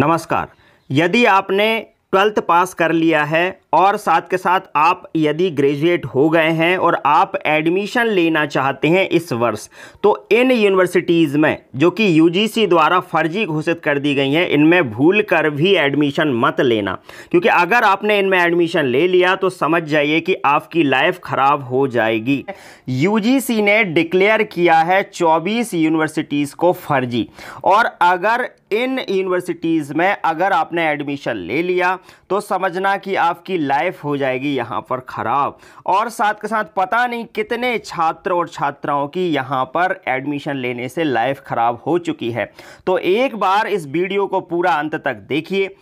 नमस्कार यदि आपने ट्वेल्थ पास कर लिया है और साथ के साथ आप यदि ग्रेजुएट हो गए हैं और आप एडमिशन लेना चाहते हैं इस वर्ष तो इन यूनिवर्सिटीज़ में जो कि यूजीसी द्वारा फर्जी घोषित कर दी गई हैं इनमें भूल कर भी एडमिशन मत लेना क्योंकि अगर आपने इनमें एडमिशन ले लिया तो समझ जाइए कि आपकी लाइफ ख़राब हो जाएगी यू ने डिक्लेयर किया है चौबीस यूनिवर्सिटीज़ को फर्जी और अगर इन यूनिवर्सिटीज़ में अगर आपने एडमिशन ले लिया तो समझना कि आपकी लाइफ हो जाएगी यहाँ पर ख़राब और साथ के साथ पता नहीं कितने छात्र और छात्राओं की यहाँ पर एडमिशन लेने से लाइफ ख़राब हो चुकी है तो एक बार इस वीडियो को पूरा अंत तक देखिए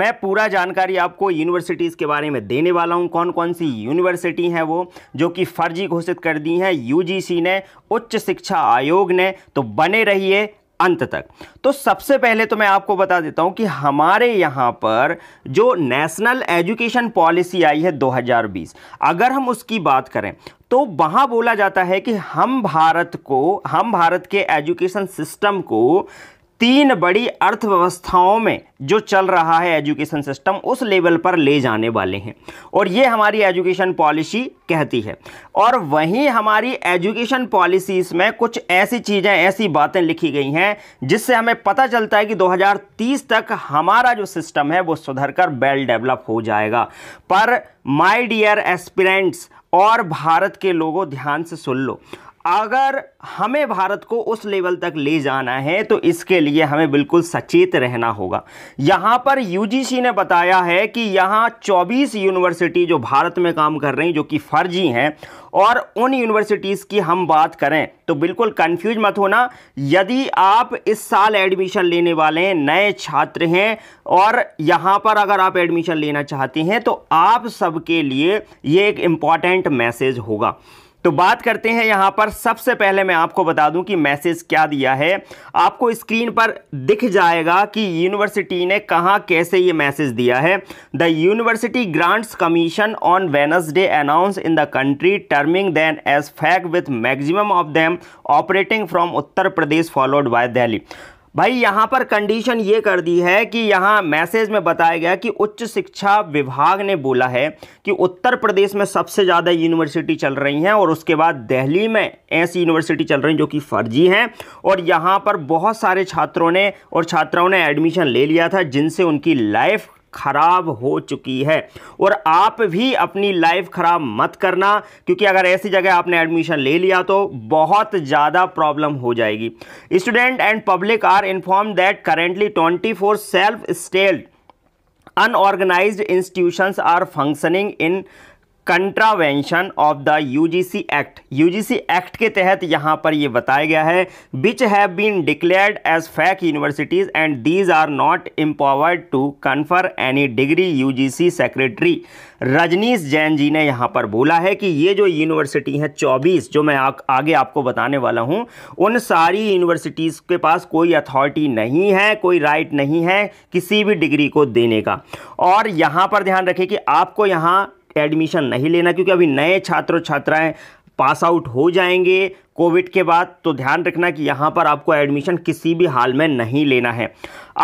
मैं पूरा जानकारी आपको यूनिवर्सिटीज़ के बारे में देने वाला हूँ कौन कौन सी यूनिवर्सिटी हैं वो जो कि फर्जी घोषित कर दी हैं यूजीसी ने उच्च शिक्षा आयोग ने तो बने रहिए अंत तक तो सबसे पहले तो मैं आपको बता देता हूं कि हमारे यहां पर जो नेशनल एजुकेशन पॉलिसी आई है 2020 अगर हम उसकी बात करें तो वहां बोला जाता है कि हम भारत को हम भारत के एजुकेशन सिस्टम को तीन बड़ी अर्थव्यवस्थाओं में जो चल रहा है एजुकेशन सिस्टम उस लेवल पर ले जाने वाले हैं और ये हमारी एजुकेशन पॉलिसी कहती है और वहीं हमारी एजुकेशन पॉलिसीज़ में कुछ ऐसी चीज़ें ऐसी बातें लिखी गई हैं जिससे हमें पता चलता है कि 2030 तक हमारा जो सिस्टम है वो सुधर कर वेल डेवलप हो जाएगा पर माई डियर एस्पिरेंट्स और भारत के लोगों ध्यान से सुन लो अगर हमें भारत को उस लेवल तक ले जाना है तो इसके लिए हमें बिल्कुल सचेत रहना होगा यहाँ पर यूजीसी ने बताया है कि यहाँ 24 यूनिवर्सिटी जो भारत में काम कर रही जो कि फर्जी हैं और उन यूनिवर्सिटीज़ की हम बात करें तो बिल्कुल कंफ्यूज मत होना यदि आप इस साल एडमिशन लेने वाले हैं नए छात्र हैं और यहाँ पर अगर आप एडमिशन लेना चाहते हैं तो आप सबके लिए ये एक इम्पॉर्टेंट मैसेज होगा तो बात करते हैं यहाँ पर सबसे पहले मैं आपको बता दूं कि मैसेज क्या दिया है आपको स्क्रीन पर दिख जाएगा कि यूनिवर्सिटी ने कहाँ कैसे ये मैसेज दिया है the University Grants Commission on Wednesday announce in the country terming then as fact with maximum of them operating from Uttar Pradesh followed by Delhi भाई यहाँ पर कंडीशन ये कर दी है कि यहाँ मैसेज में बताया गया कि उच्च शिक्षा विभाग ने बोला है कि उत्तर प्रदेश में सबसे ज़्यादा यूनिवर्सिटी चल रही हैं और उसके बाद दिल्ली में ऐसी यूनिवर्सिटी चल रही जो कि फर्जी हैं और यहाँ पर बहुत सारे छात्रों ने और छात्राओं ने एडमिशन ले लिया था जिनसे उनकी लाइफ खराब हो चुकी है और आप भी अपनी लाइफ खराब मत करना क्योंकि अगर ऐसी जगह आपने एडमिशन ले लिया तो बहुत ज़्यादा प्रॉब्लम हो जाएगी student and public are inform that currently twenty four self styled unorganise institutions are functioning in contravention of the UGC act UGC act के तहत यहाँ पर ये बताया गया है which have been declared as fake universities and these are not empowered to confer any degree UGC secretary Rajnish Jain ji ने यहाँ पर बोला है कि ये जो यूनिवर्सिटी हैं 24 जो मैं आ, आगे आपको बताने वाला हूँ उन सारी यूनिवर्सिटीज़ के पास कोई अथॉरिटी नहीं है कोई राइट नहीं है किसी भी डिग्री को देने का और यहाँ पर ध्यान रखें कि आपको यहाँ एडमिशन नहीं लेना क्योंकि अभी नए छात्र छात्राएं पास आउट हो जाएंगे कोविड के बाद तो ध्यान रखना कि यहाँ पर आपको एडमिशन किसी भी हाल में नहीं लेना है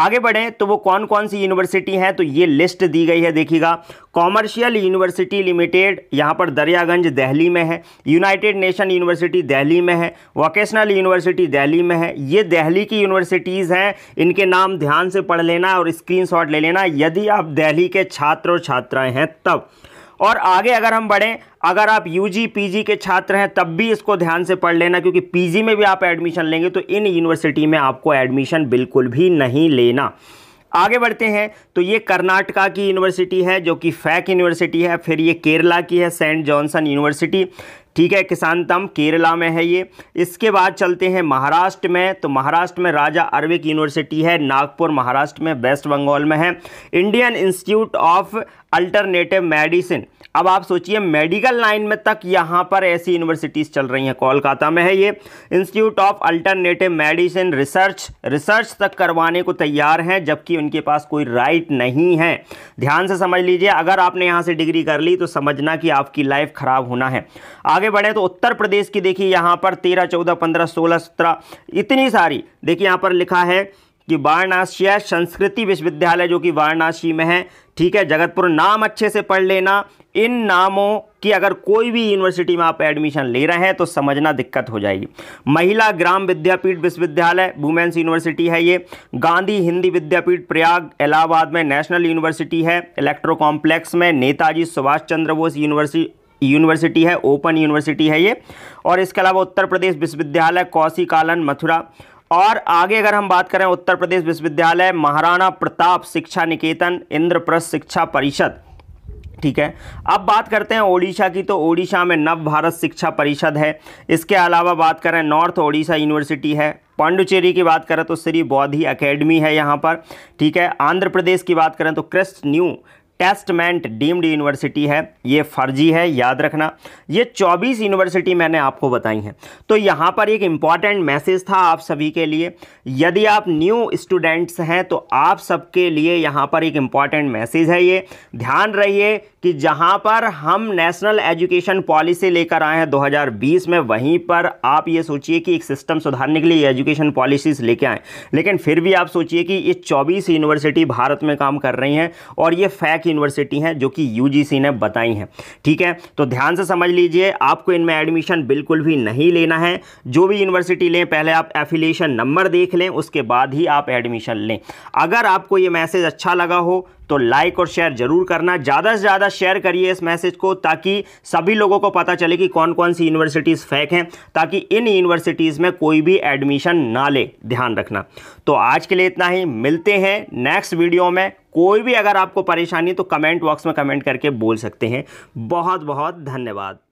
आगे बढ़ें तो वो कौन कौन सी यूनिवर्सिटी हैं तो ये लिस्ट दी गई है देखिएगा कॉमर्शियल यूनिवर्सिटी लिमिटेड यहाँ पर दरियागंज दिल्ली में है यूनाइटेड नेशन यूनिवर्सिटी दिल्ली में है वोकेशनल यूनिवर्सिटी दिल्ली में है ये दिल्ली की यूनिवर्सिटीज़ हैं इनके नाम ध्यान से पढ़ लेना और स्क्रीन ले लेना यदि आप दिल्ली के छात्र और छात्राएँ हैं तब और आगे अगर हम बढ़ें अगर आप यूजी पीजी के छात्र हैं तब भी इसको ध्यान से पढ़ लेना क्योंकि पीजी में भी आप एडमिशन लेंगे तो इन यूनिवर्सिटी में आपको एडमिशन बिल्कुल भी नहीं लेना आगे बढ़ते हैं तो ये कर्नाटका की यूनिवर्सिटी है जो कि फैक यूनिवर्सिटी है फिर ये केरला की है सेंट जॉनसन यूनिवर्सिटी ठीक है किसानतम केरला में है ये इसके बाद चलते हैं महाराष्ट्र में तो महाराष्ट्र में राजा अरविक यूनिवर्सिटी है नागपुर महाराष्ट्र में वेस्ट बंगाल में है Indian Institute of alternative Medicine अब आप सोचिए मेडिकल लाइन में तक यहाँ पर ऐसी यूनिवर्सिटीज़ चल रही हैं कोलकाता में है ये institute of alternative medicine research research तक करवाने को तैयार हैं जबकि उनके पास कोई राइट नहीं है ध्यान से समझ लीजिए अगर आपने यहाँ से डिग्री कर ली तो समझना कि आपकी लाइफ ख़राब होना है आगे बढ़े तो उत्तर प्रदेश की देखिए यहाँ पर तेरह चौदह पंद्रह सोलह सत्रह इतनी सारी देखिए यहाँ पर लिखा है कि वाराणसी संस्कृति विश्वविद्यालय जो कि वाराणसी में है ठीक है जगतपुर नाम अच्छे से पढ़ लेना इन नामों की अगर कोई भी यूनिवर्सिटी में आप एडमिशन ले रहे हैं तो समझना दिक्कत हो जाएगी महिला ग्राम विद्यापीठ विश्वविद्यालय वुमेन्स यूनिवर्सिटी है ये गांधी हिंदी विद्यापीठ प्रयाग इलाहाबाद में नेशनल यूनिवर्सिटी है इलेक्ट्रो कॉम्प्लेक्स में नेताजी सुभाष चंद्र बोस यूनिवर्सिटी यूनिवर्सिटी है ओपन यूनिवर्सिटी है ये और इसके अलावा उत्तर प्रदेश विश्वविद्यालय कौशी मथुरा और आगे अगर हम बात करें उत्तर प्रदेश विश्वविद्यालय महाराणा प्रताप शिक्षा निकेतन इंद्रप्रस्थ शिक्षा परिषद ठीक है अब बात करते हैं ओडिशा की तो ओडिशा में नव भारत शिक्षा परिषद है इसके अलावा बात करें नॉर्थ ओडिशा यूनिवर्सिटी है पांडुचेरी की बात करें तो श्री बौद्धि अकेडमी है यहाँ पर ठीक है आंध्र प्रदेश की बात करें तो Christ New Testament deemed university है ये फर्जी है याद रखना ये 24 यूनिवर्सिटी मैंने आपको बताई हैं तो यहाँ पर एक इम्पॉर्टेंट मैसेज था आप सभी के लिए यदि आप न्यू स्टूडेंट्स हैं तो आप सबके लिए यहाँ पर एक इम्पॉर्टेंट मैसेज है ये ध्यान रहिए कि जहाँ पर हम नेशनल एजुकेशन पॉलिसी लेकर आए हैं दो में वहीं पर आप ये सोचिए कि एक सिस्टम सुधारने के लिए एजुकेशन पॉलिसीज़ लेके आएँ लेकिन फिर भी आप सोचिए कि ये चौबीस यूनिवर्सिटी भारत में काम कर रही हैं और ये फैक्ट की यूनिवर्सिटी हैं जो कि यूजीसी ने बताई हैं ठीक है तो ध्यान से समझ लीजिए आपको इनमें एडमिशन बिल्कुल भी नहीं लेना है जो भी यूनिवर्सिटी लें पहले आप एफिलिएशन नंबर देख लें उसके बाद ही आप एडमिशन लें अगर आपको ये मैसेज अच्छा लगा हो तो लाइक और शेयर जरूर करना ज़्यादा से ज़्यादा शेयर करिए इस मैसेज को ताकि सभी लोगों को पता चले कि कौन कौन सी यूनिवर्सिटीज़ फेक हैं ताकि इन यूनिवर्सिटीज़ में कोई भी एडमिशन ना ले ध्यान रखना तो आज के लिए इतना ही मिलते हैं नेक्स्ट वीडियो में कोई भी अगर आपको परेशानी है तो कमेंट बॉक्स में कमेंट करके बोल सकते हैं बहुत बहुत धन्यवाद